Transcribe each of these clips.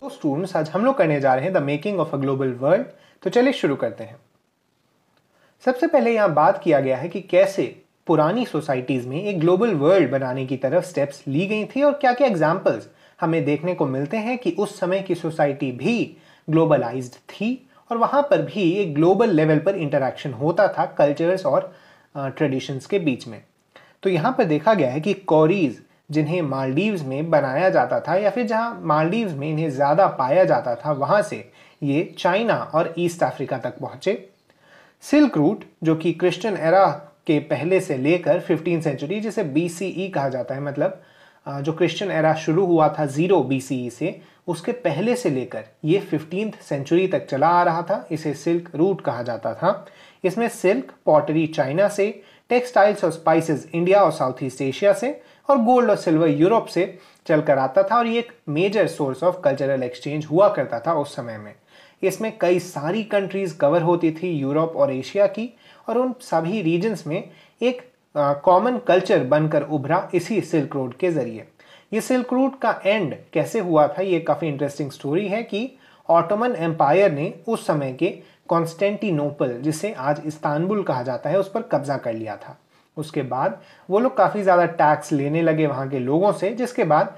तो स्टूडेंट्स आज हम लोग करने जा रहे हैं the making of a global world तो चलिए शुरू करते हैं सबसे पहले यहाँ बात किया गया है कि कैसे पुरानी सोसाइटीज़ में एक ग्लोबल वर्ल्ड बनाने की तरफ स्टेप्स ली गई थी और क्या क्या एग्जाम्पल्स हमें देखने को मिलते हैं कि उस समय की सोसाइटी भी ग्लोबलाइज थी और वहां पर भी एक ग्लोबल लेवल पर इंटरेक्शन होता था कल्चर्स और ट्रेडिशंस के बीच में तो यहाँ पर देखा गया है कि कॉरीज जिन्हें मालदीव्स में बनाया जाता था या फिर जहाँ मालदीव्स में इन्हें ज़्यादा पाया जाता था वहाँ से ये चाइना और ईस्ट अफ्रीका तक पहुँचे सिल्क रूट जो कि क्रिश्चियन एरा के पहले से लेकर फिफ्टीन सेंचुरी जिसे बी कहा जाता है मतलब जो क्रिश्चियन एरा शुरू हुआ था ज़ीरो बी से उसके पहले से लेकर ये फिफ्टीन सेंचुरी तक चला आ रहा था इसे सिल्क रूट कहा जाता था इसमें सिल्क पॉटरी चाइना से टेक्सटाइल्स और स्पाइसेस इंडिया और साउथ ईस्ट एशिया से और गोल्ड और सिल्वर यूरोप से चल कर आता था और ये एक major source of cultural exchange हुआ करता था उस समय में इसमें कई सारी कंट्रीज़ कवर होती थी यूरोप और एशिया की और उन सभी रीजन्स में एक कॉमन कल्चर बनकर उभरा इसी सिल्क रोड के ज़रिए ये सिल्क रूट का एंड कैसे हुआ था ये काफ़ी इंटरेस्टिंग स्टोरी है कि ऑटोमन एम्पायर ने उस समय के कॉन्स्टेंटिनोपल जिसे आज इस्तानबुल कहा जाता है उस पर कब्जा कर लिया था उसके बाद वो लोग काफ़ी ज़्यादा टैक्स लेने लगे वहाँ के लोगों से जिसके बाद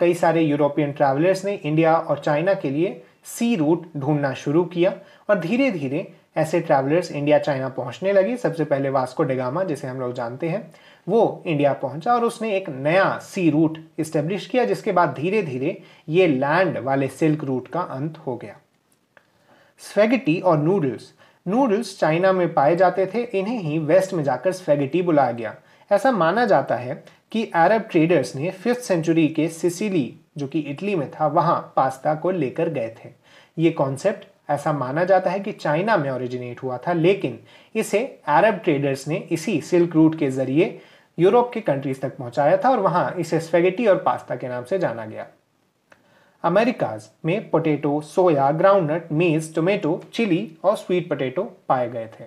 कई सारे यूरोपियन ट्रैवलर्स ने इंडिया और चाइना के लिए सी रूट ढूंढना शुरू किया और धीरे धीरे ऐसे ट्रैवलर्स इंडिया चाइना पहुंचने लगे सबसे पहले वास्को डेगामा जिसे हम लोग जानते हैं वो इंडिया पहुंचा और उसने एक नया सी रूट इस्टेब्लिश किया जिसके बाद धीरे धीरे ये लैंड वाले सिल्क रूट का अंत हो गया स्वेगटी और नूडल्स नूडल्स चाइना में पाए जाते थे इन्हें ही वेस्ट में जाकर स्पेगेटी बुलाया गया ऐसा माना जाता है कि अरब ट्रेडर्स ने फिफ्थ सेंचुरी के सिसिली जो कि इटली में था वहाँ पास्ता को लेकर गए थे ये कॉन्सेप्ट ऐसा माना जाता है कि चाइना में ओरिजिनेट हुआ था लेकिन इसे अरब ट्रेडर्स ने इसी सिल्क रूट के जरिए यूरोप के कंट्रीज तक पहुंचाया था और वहाँ इसे स्पेगेटी और पास्ता के नाम से जाना गया अमेरिकाज में potato soya groundnut maize tomato chilli और स्वीट पोटैटो पाए गए थे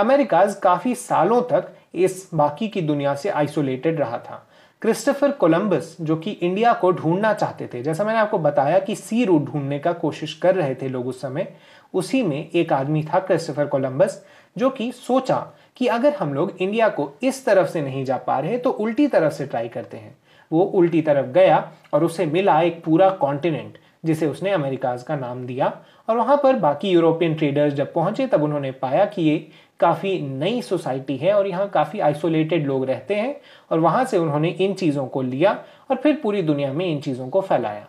अमेरिकाज काफ़ी सालों तक इस बाकी की दुनिया से आइसोलेटेड रहा था क्रिस्टोफर कोलंबस जो कि इंडिया को ढूंढना चाहते थे जैसा मैंने आपको बताया कि सी रूट ढूंढने का कोशिश कर रहे थे लोग उस समय उसी में एक आदमी था क्रिस्टोफर कोलंबस जो कि सोचा कि अगर हम लोग इंडिया को इस तरफ से नहीं जा पा रहे तो उल्टी तरफ से ट्राई करते हैं वो उल्टी तरफ गया और उसे मिला एक पूरा कॉन्टिनेंट जिसे उसने अमेरिकाज का नाम दिया और वहाँ पर बाकी यूरोपियन ट्रेडर्स जब पहुँचे तब उन्होंने पाया कि ये काफ़ी नई सोसाइटी है और यहाँ काफ़ी आइसोलेटेड लोग रहते हैं और वहाँ से उन्होंने इन चीज़ों को लिया और फिर पूरी दुनिया में इन चीज़ों को फैलाया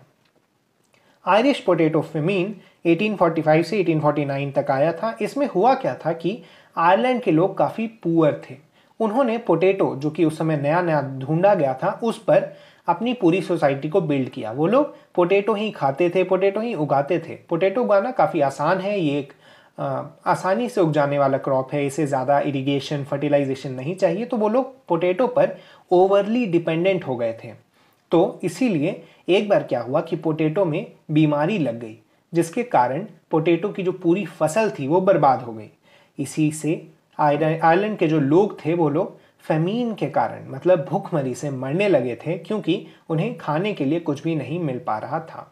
आयरिश पोटेटो फेमीन 1845 से 1849 तक आया था इसमें हुआ क्या था कि आयरलैंड के लोग काफ़ी पुअर थे उन्होंने पोटेटो जो कि उस समय नया नया ढूंढा गया था उस पर अपनी पूरी सोसाइटी को बिल्ड किया वो लोग पोटेटो ही खाते थे पोटेटो ही उगाते थे पोटेटो उगाना काफ़ी आसान है ये एक आ, आसानी से उग जाने वाला क्रॉप है इसे ज़्यादा इरिगेशन फर्टिलाइजेशन नहीं चाहिए तो वो लोग पोटेटो पर ओवरली डिपेंडेंट हो गए थे तो इसीलिए एक बार क्या हुआ कि पोटेटो में बीमारी लग गई जिसके कारण पोटेटो की जो पूरी फसल थी वो बर्बाद हो गई इसी से आयरलैंड के जो लोग थे वो लोग फेमीन के कारण मतलब भूखमरी से मरने लगे थे क्योंकि उन्हें खाने के लिए कुछ भी नहीं मिल पा रहा था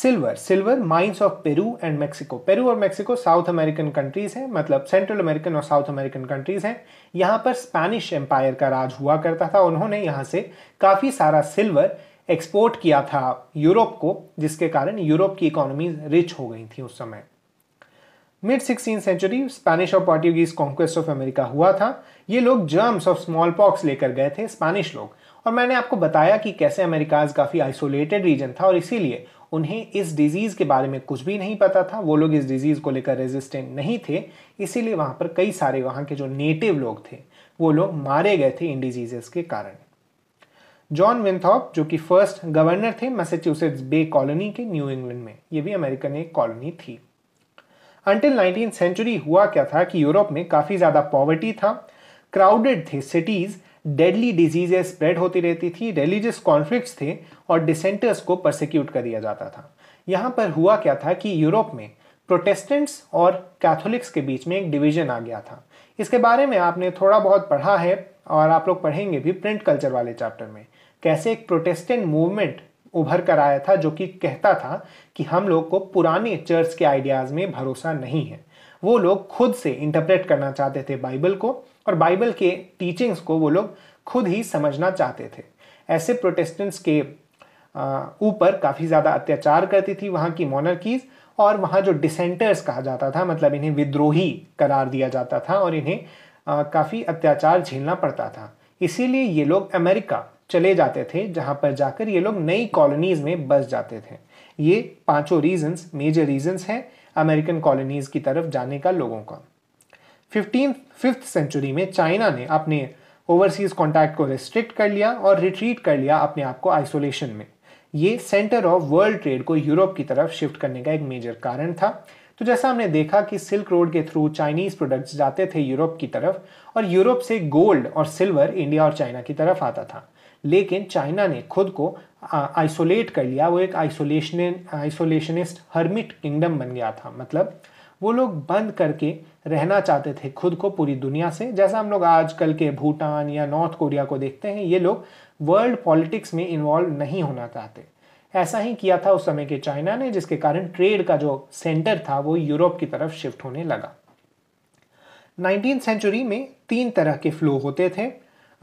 silver silver mines of Peru and Mexico Peru और मेक्सिको साउथ अमेरिकन कंट्रीज हैं मतलब सेंट्रल अमेरिकन और साउथ अमेरिकन कंट्रीज हैं यहाँ पर स्पैनिश एम्पायर का राज हुआ करता था उन्होंने यहाँ से काफ़ी सारा सिल्वर एक्सपोर्ट किया था यूरोप को जिसके कारण यूरोप की इकोनॉमीज रिच हो गई थी उस समय मिड सिक्सटीन सेंचुरी स्पेनिश और पोर्टुगीज कॉन्क्वेस्ट ऑफ अमेरिका हुआ था ये लोग जर्म्स ऑफ स्मॉल पॉक्स लेकर गए थे स्पेनिश लोग और मैंने आपको बताया कि कैसे अमेरिकाज काफ़ी आइसोलेटेड रीजन था और इसीलिए उन्हें इस डिज़ीज़ के बारे में कुछ भी नहीं पता था वो लोग इस डिज़ीज़ को लेकर रेजिस्टेंट नहीं थे इसीलिए वहाँ पर कई सारे वहाँ के जो नेटिव लोग थे वो लोग मारे गए थे इन डिजीजेस के कारण जॉन विंथॉप जो कि फर्स्ट गवर्नर थे मैसेच्यूसेट्स बे कॉलोनी के न्यू इंग्लैंड में ये भी अमेरिकन एक कॉलोनी थी अंटिल नाइनटीन सेंचुरी हुआ क्या था कि यूरोप में काफ़ी ज़्यादा पॉवर्टी था क्राउडेड थे सिटीज़ डेडली डिजीजेस स्प्रेड होती रहती थी रिलीजियस कॉन्फ्लिक्ट्स थे और डिसेंटर्स को परसिक्यूट कर दिया जाता था यहाँ पर हुआ क्या था कि यूरोप में प्रोटेस्टेंट्स और कैथोलिक्स के बीच में एक डिवीजन आ गया था इसके बारे में आपने थोड़ा बहुत पढ़ा है और आप लोग पढ़ेंगे भी प्रिंट कल्चर वाले चैप्टर में कैसे एक प्रोटेस्टेंट मूवमेंट उभर कर आया था जो कि कहता था कि हम लोग को पुराने चर्च के आइडियाज़ में भरोसा नहीं है वो लोग खुद से इंटरप्रेट करना चाहते थे बाइबल को और बाइबल के टीचिंग्स को वो लोग खुद ही समझना चाहते थे ऐसे प्रोटेस्टेंट्स के ऊपर काफ़ी ज़्यादा अत्याचार करती थी वहाँ की मोनर्कीज़ और वहाँ जो डिसेंटर्स कहा जाता था मतलब इन्हें विद्रोही करार दिया जाता था और इन्हें काफ़ी अत्याचार झेलना पड़ता था इसीलिए ये लोग अमेरिका चले जाते थे जहां पर जाकर ये लोग नई कॉलोनीज में बस जाते थे ये पांचों रीजंस मेजर रीजंस हैं अमेरिकन कॉलोनीज की तरफ जाने का लोगों का फिफ्टीन फिफ्थ सेंचुरी में चाइना ने अपने ओवरसीज कॉन्टैक्ट को रिस्ट्रिक्ट कर लिया और रिट्रीट कर लिया अपने आप को आइसोलेशन में ये सेंटर ऑफ वर्ल्ड ट्रेड को यूरोप की तरफ शिफ्ट करने का एक मेजर कारण था तो जैसा हमने देखा कि सिल्क रोड के थ्रू चाइनीज प्रोडक्ट्स जाते थे यूरोप की तरफ और यूरोप से गोल्ड और सिल्वर इंडिया और चाइना की तरफ आता था लेकिन चाइना ने खुद को आइसोलेट कर लिया वो एक आइसोलेशन आइसोलेशनिस्ट हर्मिट किंगडम बन गया था मतलब वो लोग बंद करके रहना चाहते थे खुद को पूरी दुनिया से जैसा हम लोग आजकल के भूटान या नॉर्थ कोरिया को देखते हैं ये लोग वर्ल्ड पॉलिटिक्स में इन्वॉल्व नहीं होना चाहते ऐसा ही किया था उस समय के चाइना ने जिसके कारण ट्रेड का जो सेंटर था वो यूरोप की तरफ शिफ्ट होने लगा नाइनटीन सेंचुरी में तीन तरह के फ्लो होते थे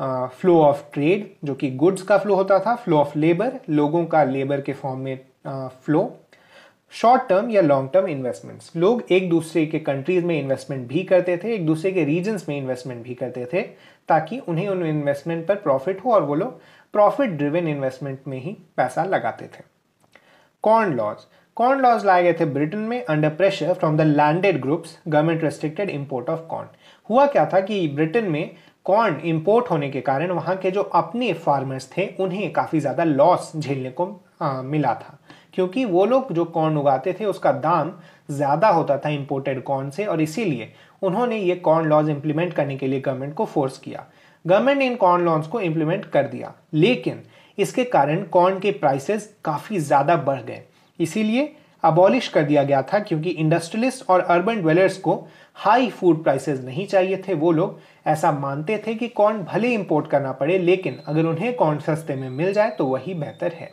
फ्लो ऑफ ट्रेड जो कि गुड्स का फ्लो होता था फ्लो ऑफ लेबर लोगों का लेबर के फॉर्म में फ्लो शॉर्ट टर्म या लॉन्ग टर्म इन्वेस्टमेंट्स लोग एक दूसरे के कंट्रीज में इन्वेस्टमेंट भी करते थे एक दूसरे के रीजन्स में इन्वेस्टमेंट भी करते थे ताकि उन्हें उन इन्वेस्टमेंट पर प्रॉफिट हो और वो लोग प्रॉफिट ड्रिवन इन्वेस्टमेंट में ही पैसा लगाते थे कॉर्न लॉज कॉर्न लॉज लाए गए थे ब्रिटेन में under pressure from the landed groups government restricted import of corn हुआ क्या था कि ब्रिटेन में कॉर्न इम्पोर्ट होने के कारण वहाँ के जो अपने फार्मर्स थे उन्हें काफ़ी ज़्यादा लॉस झेलने को आ, मिला था क्योंकि वो लोग जो कॉर्न उगाते थे उसका दाम ज़्यादा होता था इम्पोर्टेड कॉर्न से और इसीलिए उन्होंने ये कॉर्न लॉज इम्प्लीमेंट करने के लिए गवर्नमेंट को फोर्स किया गवर्नमेंट ने इन कॉर्न लॉज को इंप्लीमेंट कर दिया लेकिन इसके कारण कॉर्न के प्राइसेस काफ़ी ज़्यादा बढ़ गए इसीलिए अबॉलिश कर दिया गया था क्योंकि इंडस्ट्रियलिस्ट और अर्बन ड्वेलर्स को हाई फूड प्राइसेस नहीं चाहिए थे वो लोग ऐसा मानते थे कि कॉर्न भले इंपोर्ट करना पड़े लेकिन अगर उन्हें कॉर्न सस्ते में मिल जाए तो वही बेहतर है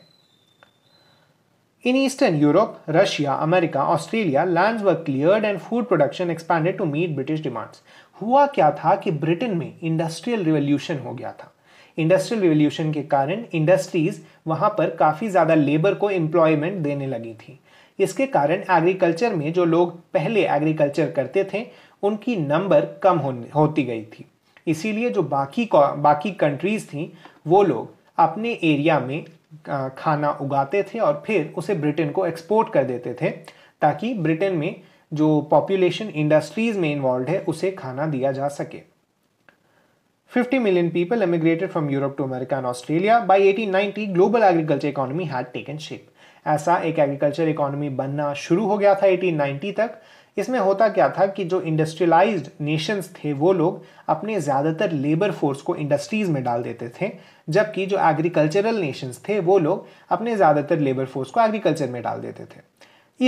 in eastern Europe Russia America Australia land work clear and food production expanded to meet British demands. हुआ क्या था कि ब्रिटेन में इंडस्ट्रियल रिवोल्यूशन हो गया था इंडस्ट्रियल रिवोल्यूशन के कारण इंडस्ट्रीज वहां पर काफ़ी ज़्यादा लेबर को एम्प्लॉयमेंट देने लगी थी इसके कारण एग्रीकल्चर में जो लोग पहले एग्रीकल्चर करते थे उनकी नंबर कम होती गई थी इसीलिए जो बाकी बाकी कंट्रीज़ थी वो लोग अपने एरिया में खाना उगाते थे और फिर उसे ब्रिटेन को एक्सपोर्ट कर देते थे ताकि ब्रिटेन में जो पॉपुलेशन इंडस्ट्रीज़ में इन्वॉल्व है उसे खाना दिया जा सके 50 million people emigrated from Europe to America and Australia by 1890, global agriculture economy had taken shape ऐसा एक एग्रीकल्चर इकोनॉमी बनना शुरू हो गया था 1890 तक इसमें होता क्या था कि जो इंडस्ट्रियलाइज्ड नेशंस थे वो लोग अपने ज़्यादातर लेबर फोर्स को इंडस्ट्रीज़ में डाल देते थे जबकि जो एग्रीकल्चरल नेशंस थे वो लोग अपने ज़्यादातर लेबर फोर्स को एग्रीकल्चर में डाल देते थे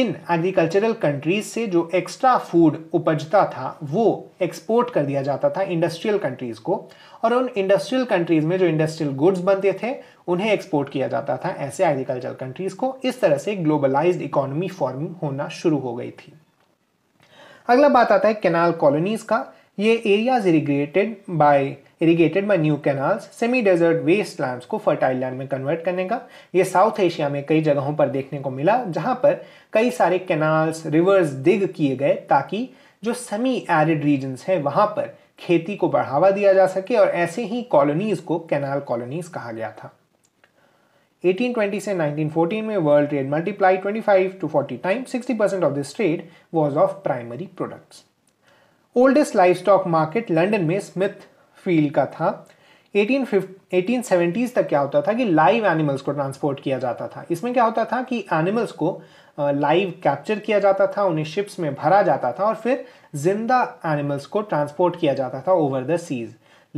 इन एग्रीकल्चरल कंट्रीज से जो एक्स्ट्रा फूड उपजता था वो एक्सपोर्ट कर दिया जाता था इंडस्ट्रियल कंट्रीज को और उन इंडस्ट्रियल कंट्रीज में जो इंडस्ट्रियल गुड्स बनते थे उन्हें एक्सपोर्ट किया जाता था ऐसे एग्रीकल्चरल कंट्रीज को इस तरह से ग्लोबलाइज इकोनॉमी फॉर्म होना शुरू हो गई थी अगला बात आता है कैनाल कॉलोनीज का ये areas irrigated by irrigated by new canals semi desert wasteland को फर्टाइल लैंड में कन्वर्ट करने का ये साउथ एशिया में कई जगहों पर देखने को मिला जहाँ पर कई सारे कैनाल्स रिवर्स डिग किए गए ताकि जो सेमी एरिड रीजन हैं वहाँ पर खेती को बढ़ावा दिया जा सके और ऐसे ही कॉलोनीज़ को कैनाल कॉलोनीज़ कहा गया था 1820 से 1914 में world trade multiply 25 to 40 time 60 percent of this trade was of primary products oldest life stock market London में स्मिथ फील्ड का था 1870s तक क्या होता था कि लाइव एनिमल्स को ट्रांसपोर्ट किया जाता था इसमें क्या होता था कि एनिमल्स को लाइव कैप्चर किया जाता था उन्हें शिप्स में भरा जाता था और फिर जिंदा एनिमल्स को ट्रांसपोर्ट किया जाता था ओवर द सीज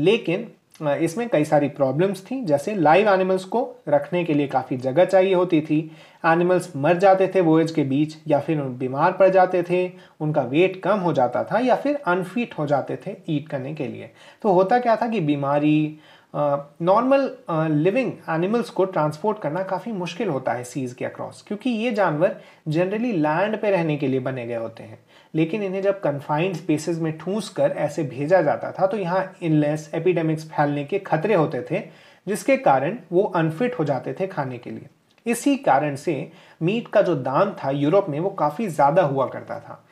लेकिन इसमें कई सारी प्रॉब्लम्स थी जैसे लाइव एनिमल्स को रखने के लिए काफ़ी जगह चाहिए होती थी एनिमल्स मर जाते थे वोएज के बीच या फिर बीमार पड़ जाते थे उनका वेट कम हो जाता था या फिर अनफिट हो जाते थे ईट करने के लिए तो होता क्या था कि बीमारी नॉर्मल लिविंग एनिमल्स को ट्रांसपोर्ट करना काफ़ी मुश्किल होता है सीज के अक्रॉस क्योंकि ये जानवर जनरली लैंड पे रहने के लिए बने गए होते हैं लेकिन इन्हें जब कन्फाइंड स्पेसेस में ठूस कर ऐसे भेजा जाता था तो यहाँ इनलेस एपिडेमिक्स फैलने के खतरे होते थे जिसके कारण वो अनफिट हो जाते थे खाने के लिए इसी कारण से मीट का जो दाम था यूरोप में वो काफ़ी ज़्यादा हुआ करता था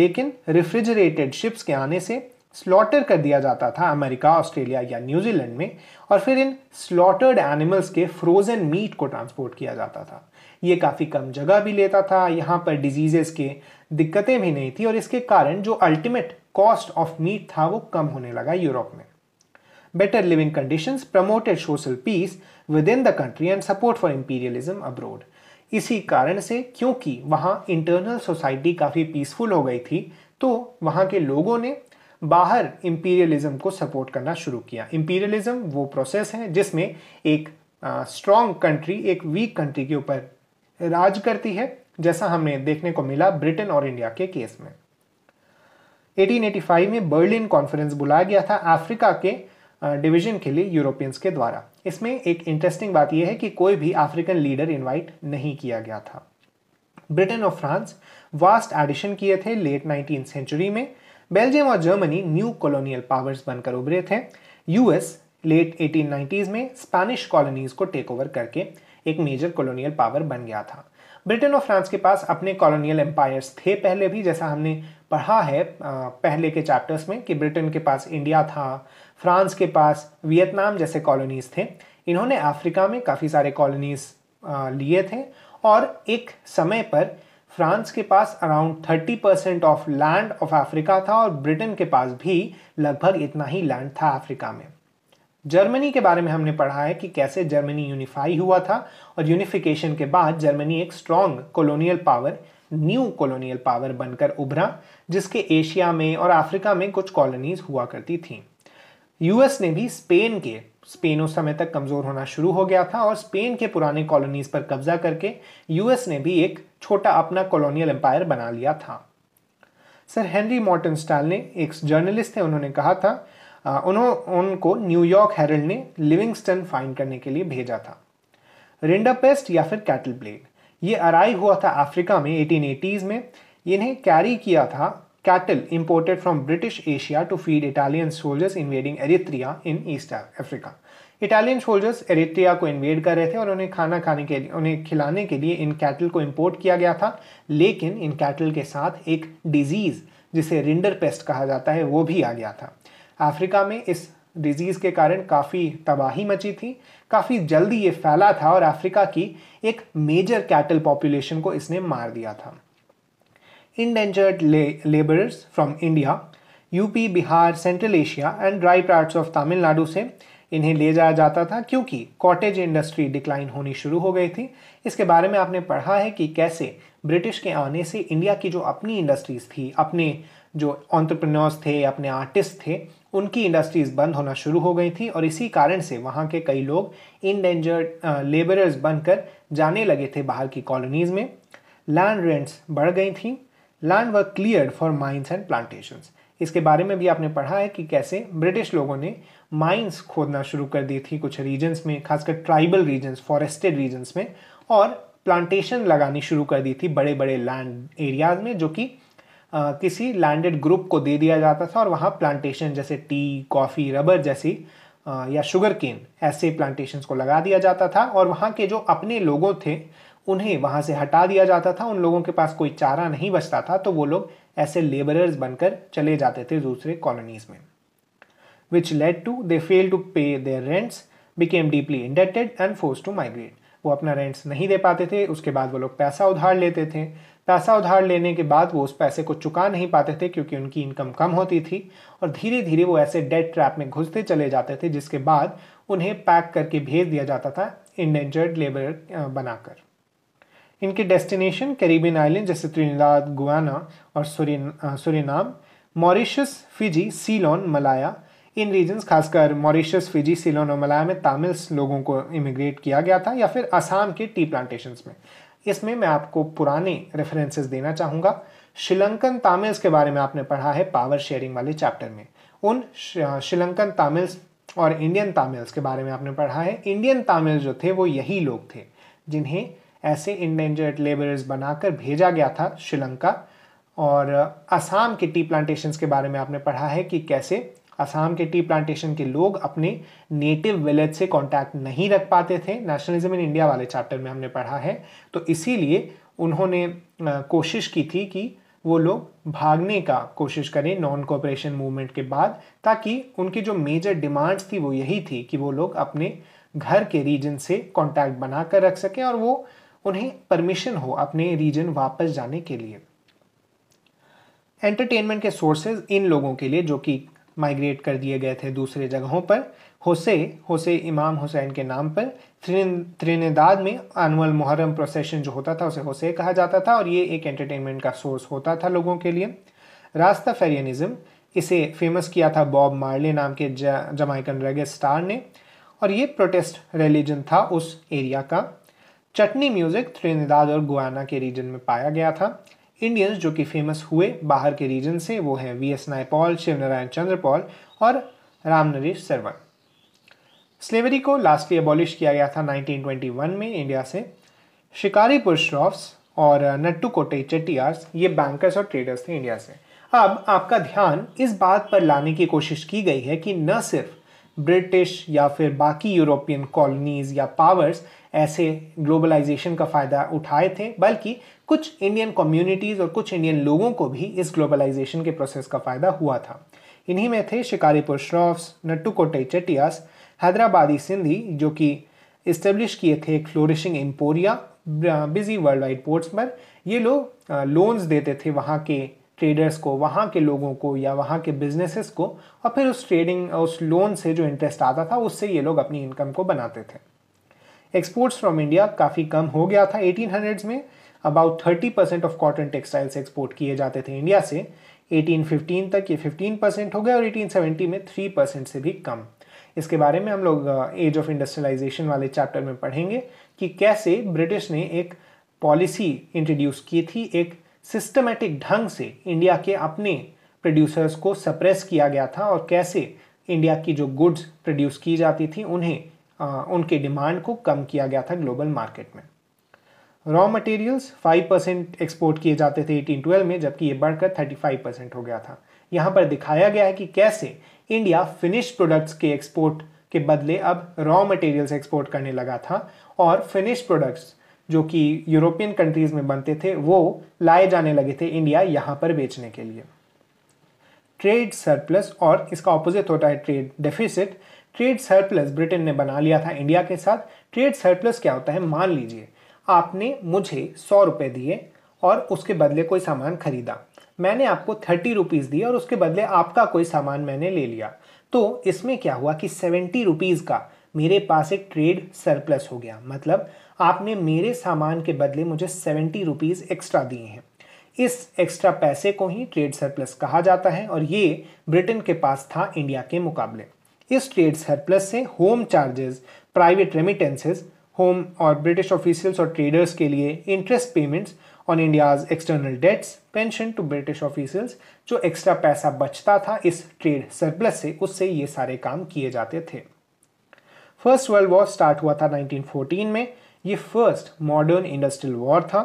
लेकिन रिफ्रिजरेटेड शिप्स के आने से स्लॉटर कर दिया जाता था अमेरिका ऑस्ट्रेलिया या न्यूजीलैंड में और फिर इन स्लॉटर्ड एनिमल्स के फ्रोजन मीट को ट्रांसपोर्ट किया जाता था ये काफ़ी कम जगह भी लेता था यहाँ पर डिजीजेस के दिक्कतें भी नहीं थी और इसके कारण जो अल्टीमेट कॉस्ट ऑफ मीट था वो कम होने लगा यूरोप में better living condition promoted social peace within the country and support for imperialism abroad इसी कारण से क्योंकि वहाँ इंटरनल सोसाइटी काफ़ी पीसफुल हो गई थी तो वहाँ के लोगों ने बाहर इम्पीरियलिज्म को सपोर्ट करना शुरू किया इंपीरियलिज्म वो प्रोसेस है जिसमें एक स्ट्रॉन्ग कंट्री एक वीक कंट्री के ऊपर राज करती है जैसा हमें देखने को मिला ब्रिटेन और इंडिया के केस में 1885 में बर्लिन कॉन्फ्रेंस बुलाया गया था अफ्रीका के डिवीजन के लिए यूरोपियंस के द्वारा इसमें एक इंटरेस्टिंग बात यह है कि कोई भी अफ्रीकन लीडर इनवाइट नहीं किया गया था ब्रिटेन और फ्रांस वास्ट एडिशन किए थे लेट नाइनटीन सेंचुरी में बेल्जियम और जर्मनी न्यू कॉलोनियल पावर्स बनकर उभरे थे यूएस लेट 1890s में स्पेनिश कॉलोनीज को टेक ओवर करके एक मेजर कॉलोनियल पावर बन गया था ब्रिटेन और फ्रांस के पास अपने कॉलोनियल एम्पायर्स थे पहले भी जैसा हमने पढ़ा है पहले के चैप्टर्स में कि ब्रिटेन के पास इंडिया था फ्रांस के पास वियतनाम जैसे कॉलोनीज थे इन्होंने अफ्रीका में काफ़ी सारे कॉलोनीज लिए थे और एक समय पर फ्रांस के पास around 30 percent of land of Africa था और ब्रिटेन के पास भी लगभग इतना ही लैंड था अफ्रीका में जर्मनी के बारे में हमने पढ़ा है कि कैसे जर्मनी यूनिफाई हुआ था और यूनिफिकेशन के बाद जर्मनी एक strong colonial power new colonial power बनकर उभरा जिसके एशिया में और अफ्रीका में कुछ कॉलोनीज हुआ करती थी यूएस ने भी स्पेन के स्पेन उस समय तक कमज़ोर होना शुरू हो गया था और स्पेन के पुराने कॉलोनीज पर कब्जा करके यूएस ने भी एक छोटा अपना कॉलोनियल एम्पायर बना लिया था सर हेनरी मॉर्टन स्टाल ने एक जर्नलिस्ट थे उन्होंने कहा था उन्होंने उनको न्यूयॉर्क हेरल्ड ने लिविंगस्टन फाइंड करने के लिए भेजा था रिंडा पेस्ट या फिर कैटल प्लेग ये अराइव हुआ था अफ्रीका में एटीन में इन्हें कैरी किया था cattle imported from British Asia to feed Italian soldiers invading Eritrea in East Africa Italian soldiers Eritrea को इन्वेड कर रहे थे और उन्हें खाना खाने के लिए उन्हें खिलाने के लिए इन कैटल को इम्पोर्ट किया गया था लेकिन इन कैटल के साथ एक डिजीज़ जिसे रिंडर पेस्ट कहा जाता है वो भी आ गया था अफ्रीका में इस डिजीज़ के कारण काफ़ी तबाही मची थी काफ़ी जल्दी ये फैला था और अफ्रीका की एक मेजर कैटल पॉपुलेशन को इसने मार दिया था indentured labourers from India UP Bihar central Asia and dry parts of Tamil Nadu से इन्हें ले जाया जाता था क्योंकि कॉटेज इंडस्ट्री डिक्लाइन होनी शुरू हो गई थी इसके बारे में आपने पढ़ा है कि कैसे ब्रिटिश के आने से इंडिया की जो अपनी इंडस्ट्रीज थी अपने जो ऑन्ट्रप्रनोर्स थे अपने आर्टिस्ट थे उनकी इंडस्ट्रीज़ बंद होना शुरू हो गई थी और इसी कारण से वहाँ के कई लोग इनडेंजर लेबरर्स बनकर जाने लगे थे बाहर की कॉलोनीज़ में लैंड रेंट्स बढ़ गई थी लैंड व clear for mines and plantations इसके बारे में भी आपने पढ़ा है कि कैसे ब्रिटिश लोगों ने माइंस खोदना शुरू कर दी थी कुछ रीजन्स में खासकर ट्राइबल रीजन्स फॉरेस्टेड रीजन्स में और प्लांटेशन लगानी शुरू कर दी थी बड़े बड़े लैंड एरियाज में जो कि किसी लैंडेड ग्रुप को दे दिया जाता था और वहाँ प्लांटेशन जैसे टी कॉफ़ी रबर जैसी आ, या शुगर केन ऐसे प्लांटेशंस को लगा दिया जाता था और वहाँ के जो अपने लोगों थे उन्हें वहाँ से हटा दिया जाता था उन लोगों के पास कोई चारा नहीं बचता था तो वो लोग ऐसे लेबरर्स बनकर चले जाते थे दूसरे कॉलोनीज़ में which led to they failed to pay their rents, became deeply indebted and forced to migrate. वो अपना रेंट्स नहीं दे पाते थे उसके बाद वो लोग पैसा उधार लेते थे पैसा उधार लेने के बाद वो उस पैसे को चुका नहीं पाते थे क्योंकि उनकी इनकम कम होती थी और धीरे धीरे वो ऐसे डेट ट्रैप में घुसते चले जाते थे जिसके बाद उन्हें पैक करके भेज दिया जाता था इंडेंजर्ड लेबर बनाकर इनके डेस्टिनेशन कैरिबियन आइलैंड जैसे त्रिनिदाद गुआना और सुरिन Surinam Mauritius Fiji Ceylon Malaya इन रीजन्स खासकर मॉरिशस फिजी सिलोन और मलाया में तामिल्स लोगों को इमिग्रेट किया गया था या फिर आसाम के टी प्लांटेशन में इसमें मैं आपको पुराने रेफरेंसेस देना चाहूँगा श्रीलंकन तामिल्स के बारे में आपने पढ़ा है पावर शेयरिंग वाले चैप्टर में उन श्रीलंकन तामिल्स और इंडियन तामिल्स के बारे में आपने पढ़ा है इंडियन तामिल जो थे वो यही लोग थे जिन्हें ऐसे इंडेंजर्ड लेबरर्स बनाकर भेजा गया था श्रीलंका और असम के टी प्लांटेशंस के बारे में आपने पढ़ा है कि कैसे असम के टी प्लांटेशन के लोग अपने नेटिव विलेज से कांटेक्ट नहीं रख पाते थे नेशनलिज्म इन इंडिया वाले चैप्टर में हमने पढ़ा है तो इसीलिए उन्होंने कोशिश की थी कि वो लोग भागने का कोशिश करें नॉन कोऑपरेशन मूवमेंट के बाद ताकि उनकी जो मेजर डिमांड्स थी वो यही थी कि वो लोग अपने घर के रीजन से कॉन्टैक्ट बना कर रख सकें और वो उन्हें परमिशन हो अपने रीजन वापस जाने के लिए एंटरटेनमेंट के सोर्सेज इन लोगों के लिए जो कि माइग्रेट कर दिए गए थे दूसरे जगहों पर होसे होसे इमाम हुसैन के नाम पर त्रिनेदाद में अनुअल मुहर्रम प्रोसेशन जो होता था उसे होसे कहा जाता था और ये एक एंटरटेनमेंट का सोर्स होता था लोगों के लिए रास्ता फेरियनिज़म इसे फेमस किया था बॉब मार्ले नाम के जमाइकन रेगे स्टार ने और ये प्रोटेस्ट रिलीजन था उस एरिया का चटनी म्यूज़िक त्रिनेदाद और गुआना के रीजन में पाया गया था इंडियंस जो कि फेमस हुए बाहर के रीजन से वो हैं वी एस नायपॉल शिव नारायण चंद्रपॉल और राम नरेश सरवन स्लेवरी को लास्टली एबॉलिश किया गया था 1921 में इंडिया से शिकारी पुरुषरॉफ्स और नट्टू कोटे चेटियार्स ये बैंकर्स और ट्रेडर्स थे इंडिया से अब आपका ध्यान इस बात पर लाने की कोशिश की गई है कि न सिर्फ ब्रिटिश या फिर बाकी यूरोपियन कॉलोनीज़ या पावर्स ऐसे ग्लोबलाइजेशन का फ़ायदा उठाए थे बल्कि कुछ इंडियन कम्युनिटीज़ और कुछ इंडियन लोगों को भी इस ग्लोबलाइजेशन के प्रोसेस का फ़ायदा हुआ था इन्हीं में थे शिकारीपुर श्रॉफ्स नट्टू कोटे चटियास हैदराबादी सिंधी जो कि इस्टेब्लिश किए थे एक flourishing emporia busy worldwide ports पर ये लोग लोन्स देते थे वहाँ के ट्रेडर्स को वहाँ के लोगों को या वहाँ के बिजनेसेस को और फिर उस ट्रेडिंग उस लोन से जो इंटरेस्ट आता था उससे ये लोग अपनी इनकम को बनाते थे एक्सपोर्ट्स फ्रॉम इंडिया काफ़ी कम हो गया था एटीन में about thirty percent of cotton textiles export किए जाते थे इंडिया से 1815 तक ये 15 परसेंट हो गया और 1870 में 3 परसेंट से भी कम इसके बारे में हम लोग एज ऑफ इंडस्ट्रियलाइजेशन वाले चैप्टर में पढ़ेंगे कि कैसे ब्रिटिश ने एक पॉलिसी इंट्रोड्यूस की थी एक सिस्टमेटिक ढंग से इंडिया के अपने प्रोड्यूसर्स को सप्रेस किया गया था और कैसे इंडिया की जो गुड्स प्रोड्यूस की जाती थी उन्हें आ, उनके डिमांड को कम किया गया था ग्लोबल मार्केट में रॉ मटेरियल्स 5 परसेंट एक्सपोर्ट किए जाते थे 1812 में जबकि ये बढ़कर 35 परसेंट हो गया था यहाँ पर दिखाया गया है कि कैसे इंडिया फिनिश प्रोडक्ट्स के एक्सपोर्ट के बदले अब रॉ मटेरियल्स एक्सपोर्ट करने लगा था और फिनिश प्रोडक्ट्स जो कि यूरोपियन कंट्रीज़ में बनते थे वो लाए जाने लगे थे इंडिया यहाँ पर बेचने के लिए ट्रेड सरप्लस और इसका ऑपोजिट होता है trade deficit trade surplus Britain ने बना लिया था इंडिया के साथ ट्रेड सरप्लस क्या होता है मान लीजिए आपने मुझे सौ रुपये दिए और उसके बदले कोई सामान खरीदा मैंने आपको थर्टी रुपीज़ दिए और उसके बदले आपका कोई सामान मैंने ले लिया तो इसमें क्या हुआ कि सेवेंटी रुपीज़ का मेरे पास एक ट्रेड सरप्लस हो गया मतलब आपने मेरे सामान के बदले मुझे सेवेंटी रुपीज़ एक्स्ट्रा दिए हैं इस एक्स्ट्रा पैसे को ही ट्रेड सरप्लस कहा जाता है और ये ब्रिटेन के पास था इंडिया के मुकाबले इस ट्रेड सरप्लस से home charges private remittances home और ब्रिटिश ऑफिशियल्स और ट्रेडर्स के लिए interest payments on India's external debts pension to British officials जो एक्स्ट्रा पैसा बचता था इस ट्रेड सरप्लस से उससे ये सारे काम किए जाते थे फर्स्ट वर्ल्ड वॉर स्टार्ट हुआ था 1914 में ये फर्स्ट मॉडर्न इंडस्ट्रियल वॉर था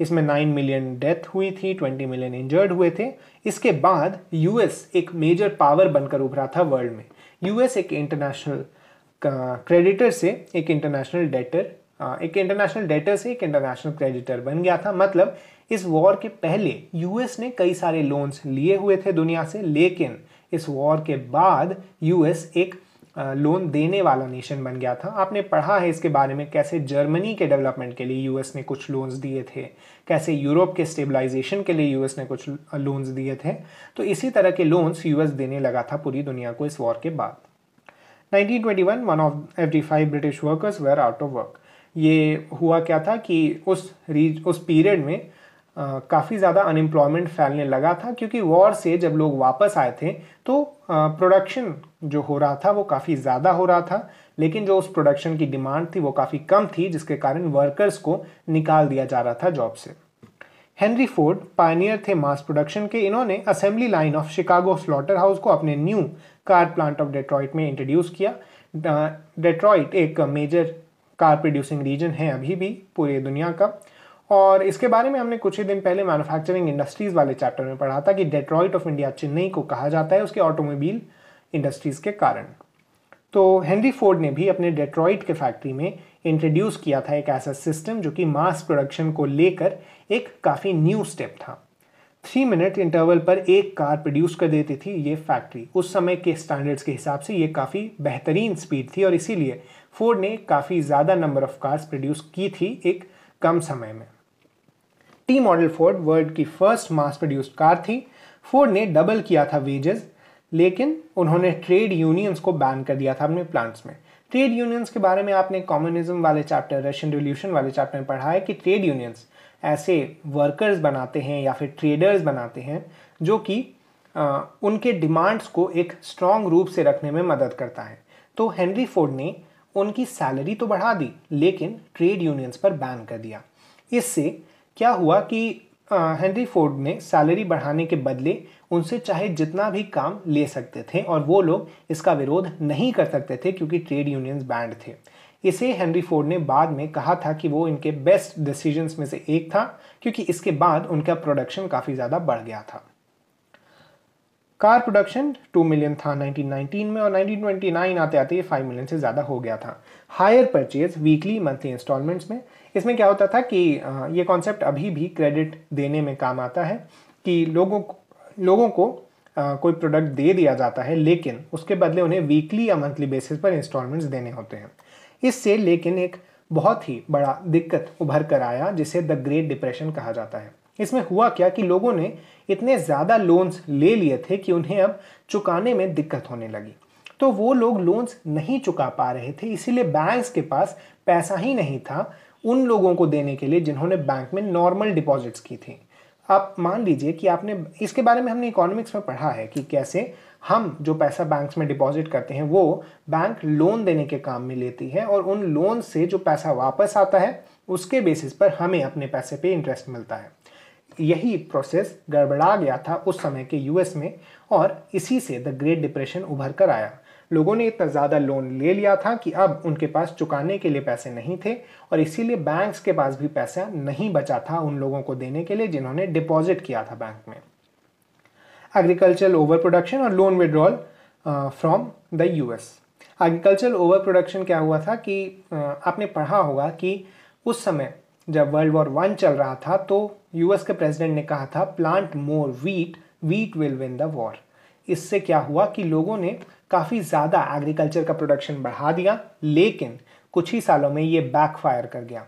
इसमें 9 मिलियन डेथ हुई थी 20 मिलियन इंजर्ड हुए थे इसके बाद यूएस एक मेजर पावर बनकर उभरा था वर्ल्ड में यूएस एक इंटरनेशनल क्रेडिटर uh, से एक इंटरनेशनल डेटर uh, एक इंटरनेशनल डेटर से एक इंटरनेशनल क्रेडिटर बन गया था मतलब इस वॉर के पहले यूएस ने कई सारे लोन्स लिए हुए थे दुनिया से लेकिन इस वॉर के बाद यूएस एक लोन देने वाला नेशन बन गया था आपने पढ़ा है इसके बारे में कैसे जर्मनी के डेवलपमेंट के लिए यूएस ने कुछ लोन्स दिए थे कैसे यूरोप के स्टेबलाइजेशन के लिए यूएस ने कुछ लोन्स दिए थे तो इसी तरह के लोन्स यूएस देने लगा था पूरी दुनिया को इस वॉर के बाद 1921 one of every five British workers were out of work ये हुआ क्या था कि उस रीज उस पीरियड में काफ़ी ज़्यादा अनएम्प्लॉयमेंट फैलने लगा था क्योंकि वॉर से जब लोग वापस आए थे तो प्रोडक्शन जो हो रहा था वो काफ़ी ज़्यादा हो रहा था लेकिन जो उस प्रोडक्शन की डिमांड थी वो काफ़ी कम थी जिसके कारण वर्कर्स को निकाल दिया जा रहा था जॉब से हेनरी फोर्ड पायनियर थे मास प्रोडक्शन के इन्होंने assembly line of Chicago slaughterhouse को अपने new car plant of Detroit में इंट्रोड्यूस किया डेट्रॉइट एक मेजर कार प्रोड्यूसिंग रीजन है अभी भी पूरे दुनिया का और इसके बारे में हमने कुछ ही दिन पहले मैन्युफैक्चरिंग इंडस्ट्रीज़ वाले चैप्टर में पढ़ा था कि डेट्रॉइट ऑफ इंडिया चेन्नई को कहा जाता है उसके ऑटोमोबाइल इंडस्ट्रीज़ के कारण तो हेनरी फोर्ड ने भी अपने डेट्रॉइट के फैक्ट्री में इंट्रोड्यूस किया था एक ऐसा सिस्टम जो कि मास प्रोडक्शन को लेकर एक काफ़ी न्यू स्टेप था थ्री मिनट इंटरवल पर एक कार प्रोड्यूस कर देती थी ये फैक्ट्री उस समय के स्टैंडर्ड्स के हिसाब से ये काफ़ी बेहतरीन स्पीड थी और इसीलिए फोर्ड ने काफ़ी ज़्यादा नंबर ऑफ कार्स प्रोड्यूस की थी एक कम समय में टी मॉडल फोर्ड वर्ल्ड की फर्स्ट मास प्रोड्यूस्ड कार थी फोर्ड ने डबल किया था वेजेस लेकिन उन्होंने ट्रेड यूनियंस को बैन कर दिया था अपने प्लांट्स में ट्रेड यूनियंस के बारे में आपने कॉम्युनिज्म वाले चैप्टर रशियन रिवोल्यूशन वाले चैप्टर में पढ़ा है कि ट्रेड यूनियंस ऐसे वर्कर्स बनाते हैं या फिर ट्रेडर्स बनाते हैं जो कि उनके डिमांड्स को एक स्ट्रॉन्ग रूप से रखने में मदद करता है तो हेनरी फोर्ड ने उनकी सैलरी तो बढ़ा दी लेकिन ट्रेड यूनियंस पर बैन कर दिया इससे क्या हुआ कि हेनरी फोर्ड ने सैलरी बढ़ाने के बदले उनसे चाहे जितना भी काम ले सकते थे और वो लोग इसका विरोध नहीं कर सकते थे क्योंकि ट्रेड यूनियंस बैंड थे इसे हेनरी फोर्ड ने बाद में कहा था कि वो इनके बेस्ट डिसीजंस में से एक था क्योंकि इसके बाद उनका प्रोडक्शन काफ़ी ज़्यादा बढ़ गया था कार प्रोडक्शन टू मिलियन था 1919 में और 1929 आते आते ये फाइव मिलियन से ज़्यादा हो गया था hire purchase weekly monthly instalments में इसमें क्या होता था कि ये कॉन्सेप्ट अभी भी क्रेडिट देने में काम आता है कि लोगों लोगों को कोई प्रोडक्ट दे दिया जाता है लेकिन उसके बदले उन्हें वीकली या मंथली बेसिस पर इंस्टॉलमेंट्स देने होते हैं इससे लेकिन एक बहुत ही बड़ा दिक्कत उभर कर आया जिसे द ग्रेट डिप्रेशन कहा जाता है इसमें हुआ क्या कि लोगों ने इतने ज़्यादा लोन्स ले लिए थे कि उन्हें अब चुकाने में दिक्कत होने लगी तो वो लोग लोन्स नहीं चुका पा रहे थे इसीलिए बैंक्स के पास पैसा ही नहीं था उन लोगों को देने के लिए जिन्होंने बैंक में नॉर्मल डिपॉजिट्स की थी आप मान लीजिए कि आपने इसके बारे में हमने इकोनॉमिक्स में पढ़ा है कि कैसे हम जो पैसा बैंक्स में डिपॉजिट करते हैं वो बैंक लोन देने के काम में लेती है और उन लोन से जो पैसा वापस आता है उसके बेसिस पर हमें अपने पैसे पे इंटरेस्ट मिलता है यही प्रोसेस गड़बड़ा गया था उस समय के यूएस में और इसी से द ग्रेट डिप्रेशन उभर कर आया लोगों ने इतना ज़्यादा लोन ले लिया था कि अब उनके पास चुकाने के लिए पैसे नहीं थे और इसीलिए बैंक्स के पास भी पैसा नहीं बचा था उन लोगों को देने के लिए जिन्होंने डिपॉजिट किया था बैंक में एग्रीकल्चरल ओवर प्रोडक्शन और loan withdrawal from the US agricultural overproduction क्या हुआ था कि uh, आपने पढ़ा होगा कि उस समय जब वर्ल्ड वॉर वन चल रहा था तो यूएस के प्रेसिडेंट ने कहा था plant more wheat wheat will win the war इससे क्या हुआ कि लोगों ने काफ़ी ज़्यादा एग्रीकल्चर का प्रोडक्शन बढ़ा दिया लेकिन कुछ ही सालों में ये बैकफायर कर गया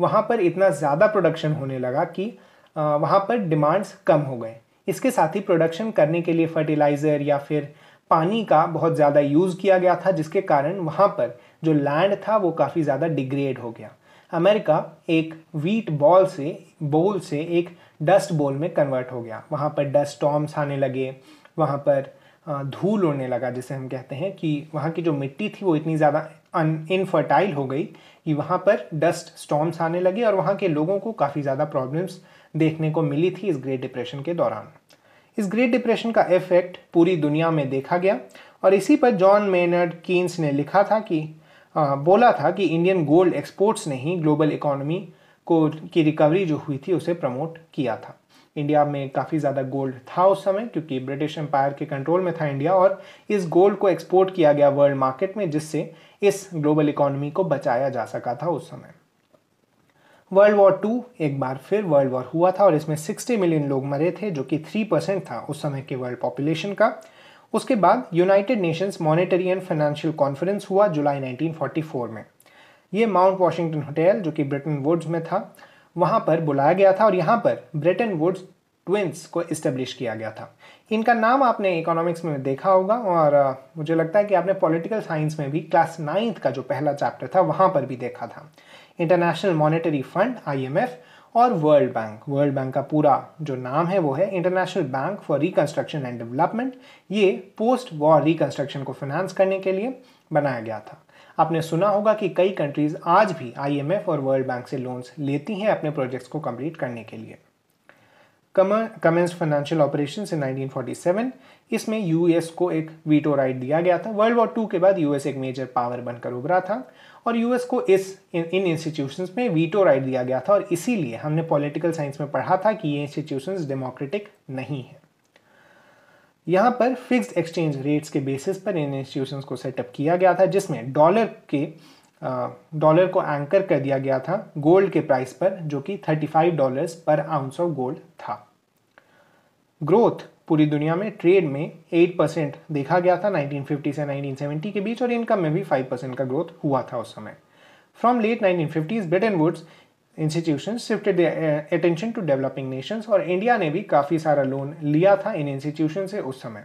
वहाँ पर इतना ज़्यादा प्रोडक्शन होने लगा कि वहाँ पर डिमांड्स कम हो गए इसके साथ ही प्रोडक्शन करने के लिए फर्टिलाइज़र या फिर पानी का बहुत ज़्यादा यूज़ किया गया था जिसके कारण वहाँ पर जो लैंड था वो काफ़ी ज़्यादा डिग्रेड हो गया अमेरिका एक वीट बॉल से बोल से एक डस्ट बोल में कन्वर्ट हो गया वहाँ पर डस्ट टॉम्स आने लगे वहाँ पर धूल उड़ने लगा जिसे हम कहते हैं कि वहाँ की जो मिट्टी थी वो इतनी ज़्यादा अन इनफर्टाइल हो गई कि वहाँ पर डस्ट स्टॉम्स आने लगे और वहाँ के लोगों को काफ़ी ज़्यादा प्रॉब्लम्स देखने को मिली थी इस ग्रेट डिप्रेशन के दौरान इस ग्रेट डिप्रेशन का इफेक्ट पूरी दुनिया में देखा गया और इसी पर जॉन मेनर्ड कीन्स ने लिखा था कि आ, बोला था कि इंडियन गोल्ड एक्सपोर्ट्स ने ही ग्लोबल इकोनॉमी को की रिकवरी जो हुई थी उसे प्रमोट किया था इंडिया में काफ़ी ज़्यादा गोल्ड था उस समय क्योंकि ब्रिटिश एम्पायर के कंट्रोल में था इंडिया और इस गोल्ड को एक्सपोर्ट किया गया वर्ल्ड मार्केट में जिससे इस ग्लोबल इकोनॉमी को बचाया जा सका था उस समय वर्ल्ड वॉर टू एक बार फिर वर्ल्ड वॉर हुआ था और इसमें 60 मिलियन लोग मरे थे जो कि 3 परसेंट था उस समय के वर्ल्ड पॉपुलेशन का उसके बाद United Nations Monetary and Financial Conference हुआ जुलाई 1944 में ये माउंट वॉशिंगटन होटल जो कि ब्रिटेन वुड्स में था वहाँ पर बुलाया गया था और यहाँ पर ब्रिटेन वुड्स ट्विंस को इस्टेब्लिश किया गया था इनका नाम आपने इकोनॉमिक्स में देखा होगा और मुझे लगता है कि आपने पॉलिटिकल साइंस में भी क्लास नाइन्थ का जो पहला चैप्टर था वहाँ पर भी देखा था इंटरनेशनल मॉनेटरी फंड आई और वर्ल्ड बैंक वर्ल्ड बैंक का पूरा जो नाम है वो है International Bank for Reconstruction and Development ये पोस्ट वॉर रिकन्स्ट्रक्शन को फिनांस करने के लिए बनाया गया था आपने सुना होगा कि कई कंट्रीज़ आज भी आईएमएफ और वर्ल्ड बैंक से लोन्स लेती हैं अपने प्रोजेक्ट्स को कंप्लीट करने के लिए कमेंस फाइनेंशियल ऑपरेशन इन 1947 इसमें यूएस को एक वीटो राइट दिया गया था वर्ल्ड वॉर टू के बाद यूएस एक मेजर पावर बनकर उभरा था और यूएस को इस इन इंस्टीट्यूशंस में वीटो राइट दिया गया था और इसीलिए हमने पॉलिटिकल साइंस में पढ़ा था कि ये इंस्टीट्यूशंस डेमोक्रेटिक नहीं है यहाँ पर फिक्स्ड एक्सचेंज रेट्स के बेसिस पर इन इंस्टीट्यूशन को सेटअप किया गया था जिसमें डॉलर के डॉलर को एंकर कर दिया गया था गोल्ड के प्राइस पर जो कि 35 डॉलर्स पर आउंस ऑफ गोल्ड था ग्रोथ पूरी दुनिया में ट्रेड में 8 परसेंट देखा गया था 1950 से 1970 के बीच और इनकम में भी 5 परसेंट का ग्रोथ हुआ था उस समय from late nineteen fifties Bretton Woods institution shifted attention to developing nations और इंडिया ने भी काफ़ी सारा लोन लिया था इन इंस्टीट्यूशन से उस समय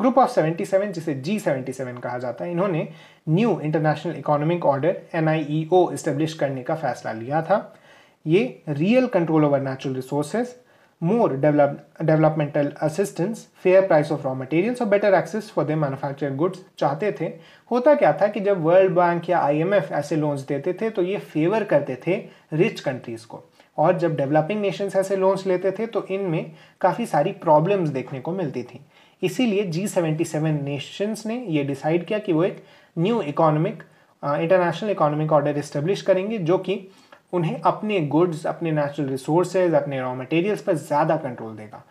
ग्रुप ऑफ 77 जिसे जी 77 कहा जाता है इन्होंने new international economic order N I करने का फैसला लिया था ये real control over natural resources more develop, developmental assistance, fair price of raw materials और better access for their manufactured goods चाहते थे होता क्या था कि जब वर्ल्ड बैंक या आईएमएफ ऐसे लोन्स देते थे तो ये फेवर करते थे रिच कंट्रीज़ को और जब डेवलपिंग नेशंस ऐसे लोन्स लेते थे तो इनमें काफ़ी सारी प्रॉब्लम्स देखने को मिलती थी इसीलिए जी सेवेंटी सेवन नेशंस ने ये डिसाइड किया कि वो एक new economic international economic order establish करेंगे जो कि उन्हें अपने गुड्स अपने नेचुरल रिसोर्सेज अपने रॉ मटेरियल्स पर ज़्यादा कंट्रोल देगा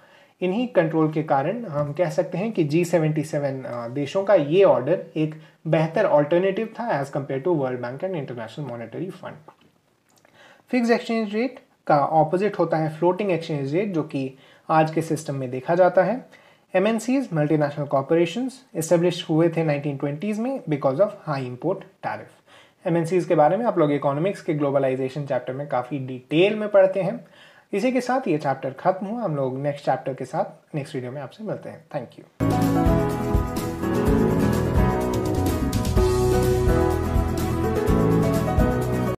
इन्हीं कंट्रोल के कारण हम कह सकते हैं कि जी सेवेंटी सेवन देशों का ये ऑर्डर एक बेहतर ऑल्टरनेटिव था as compare to World Bank and International Monetary Fund fix exchange rate का ऑपोजिट होता है फ्लोटिंग एक्सचेंज रेट जो कि आज के सिस्टम में देखा जाता है M N Cs national corporation establish हुए थे नाइनटीन ट्वेंटीज़ में because of high import tariff M के बारे में आप लोग इकोनॉमिक्स के ग्लोबलाइजेशन चैप्टर में काफ़ी डिटेल में पढ़ते हैं इसी के साथ ये चैप्टर खत्म हुआ हम लोग नेक्स्ट चैप्टर के साथ नेक्स्ट वीडियो में आपसे मिलते हैं थैंक यू